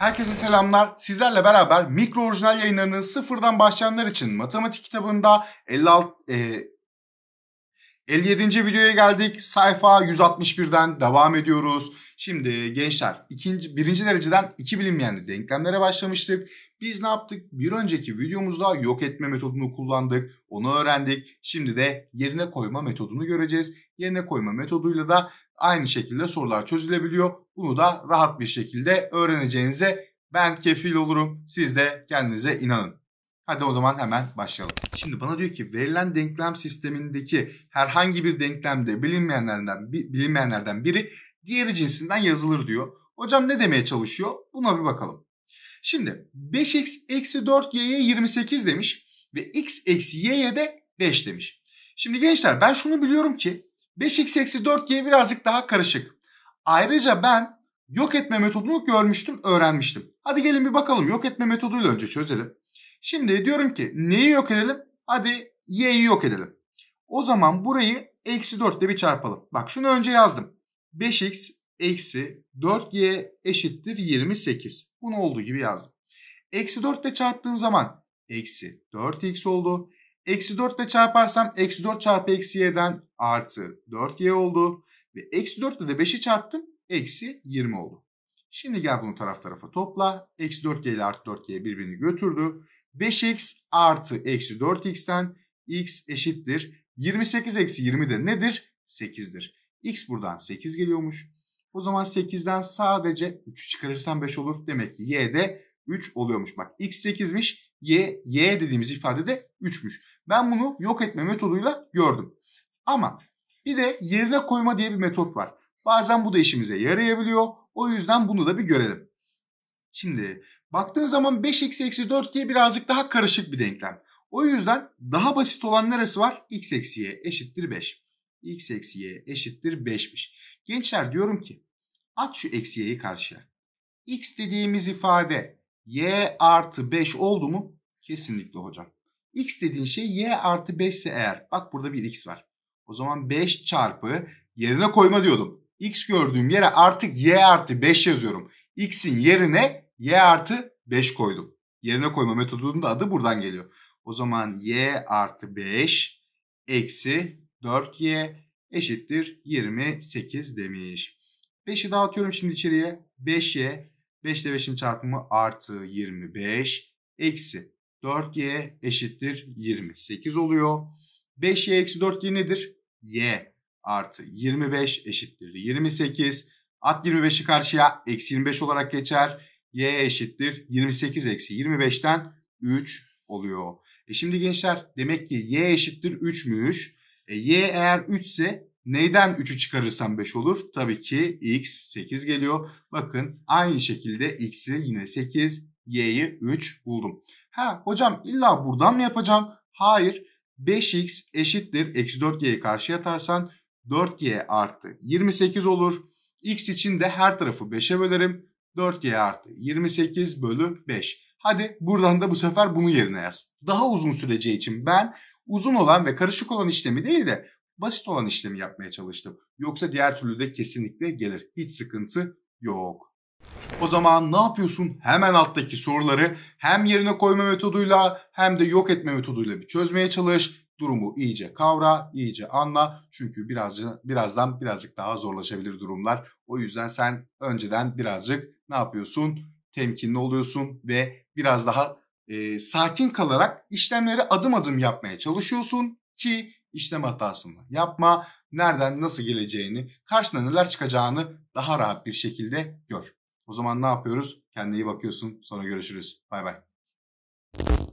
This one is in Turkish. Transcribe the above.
Herkese selamlar. Sizlerle beraber mikro orijinal yayınlarının sıfırdan başlayanlar için matematik kitabında 56, e, 57. videoya geldik. Sayfa 161'den devam ediyoruz. Şimdi gençler ikinci, birinci dereceden iki bilinmeyenli denklemlere başlamıştık. Biz ne yaptık? Bir önceki videomuzda yok etme metodunu kullandık. Onu öğrendik. Şimdi de yerine koyma metodunu göreceğiz. Yerine koyma metoduyla da aynı şekilde sorular çözülebiliyor. Bunu da rahat bir şekilde öğreneceğinize ben kefil olurum. Siz de kendinize inanın. Hadi o zaman hemen başlayalım. Şimdi bana diyor ki verilen denklem sistemindeki herhangi bir denklemde bilinmeyenlerden bilinmeyenlerden biri diğeri cinsinden yazılır diyor. Hocam ne demeye çalışıyor? Buna bir bakalım. Şimdi 5x eksi 4y'ye 28 demiş ve x eksi y'ye de 5 demiş. Şimdi gençler ben şunu biliyorum ki 5x eksi 4y birazcık daha karışık. Ayrıca ben yok etme metodunu görmüştüm, öğrenmiştim. Hadi gelin bir bakalım yok etme metoduyla önce çözelim. Şimdi diyorum ki neyi yok edelim? Hadi y'yi yok edelim. O zaman burayı eksi 4 ile bir çarpalım. Bak şunu önce yazdım. 5x eksi 4y eşittir 28. Bunu olduğu gibi yazdım. Eksi 4 ile çarptığım zaman eksi 4x oldu. Eksi 4 ile çarparsam eksi 4 çarpı eksi y'den artı 4y oldu. Ve eksi 4 ile de 5'i çarptım eksi 20 oldu. Şimdi gel bunu taraf tarafa topla. Eksi 4y ile artı 4y birbirini götürdü. 5x artı eksi 4x'ten x eşittir. 28 eksi 20 de nedir? 8'dir. X buradan 8 geliyormuş. O zaman 8'den sadece 3'ü çıkarırsam 5 olur. Demek ki y de 3 oluyormuş. Bak x 8'miş. Y, y dediğimiz ifade de 3'müş. Ben bunu yok etme metoduyla gördüm. Ama bir de yerine koyma diye bir metot var. Bazen bu da işimize yarayabiliyor. O yüzden bunu da bir görelim. Şimdi baktığın zaman 5 eksi eksi 4 diye birazcık daha karışık bir denklem. O yüzden daha basit olan neresi var? x eksi y eşittir 5 x eksi y eşittir 5'miş. Gençler diyorum ki at şu eksi y'yi karşıya. x dediğimiz ifade y artı 5 oldu mu? Kesinlikle hocam. x dediğin şey y artı 5 ise eğer bak burada bir x var. O zaman 5 çarpı yerine koyma diyordum. x gördüğüm yere artık y artı 5 yazıyorum. x'in yerine y artı 5 koydum. Yerine koyma metodunun da adı buradan geliyor. O zaman y artı 5 eksi 4y eşittir 28 demiş. 5'i dağıtıyorum şimdi içeriye. 5y 5 ile 5'in çarpımı artı 25 eksi 4y eşittir 28 oluyor. 5y eksi 4y nedir? y artı 25 eşittir 28. At 25'i karşıya eksi 25 olarak geçer. y eşittir 28 eksi 25'ten 3 oluyor. E şimdi gençler demek ki y eşittir 3 3'müş. E, y eğer 3 ise neyden 3'ü çıkarırsam 5 olur? Tabii ki x 8 geliyor. Bakın aynı şekilde x'i yine 8, y'yi 3 buldum. Ha hocam illa buradan mı yapacağım? Hayır. 5x eşittir. Eksi 4 yye karşı atarsan 4y artı 28 olur. x için de her tarafı 5'e bölerim. 4y artı 28 bölü 5. Hadi buradan da bu sefer bunu yerine yaz. Daha uzun süreceği için ben uzun olan ve karışık olan işlemi değil de basit olan işlemi yapmaya çalıştım. Yoksa diğer türlü de kesinlikle gelir. Hiç sıkıntı yok. O zaman ne yapıyorsun? Hemen alttaki soruları hem yerine koyma metoduyla hem de yok etme metoduyla bir çözmeye çalış. Durumu iyice kavra, iyice anla. Çünkü birazcık, birazdan birazcık daha zorlaşabilir durumlar. O yüzden sen önceden birazcık ne yapıyorsun? temkinli oluyorsun ve biraz daha e, sakin kalarak işlemleri adım adım yapmaya çalışıyorsun ki işlem hatasını yapma, nereden nasıl geleceğini, karşına neler çıkacağını daha rahat bir şekilde gör. O zaman ne yapıyoruz? Kendine iyi bakıyorsun. Sonra görüşürüz. Bay bay.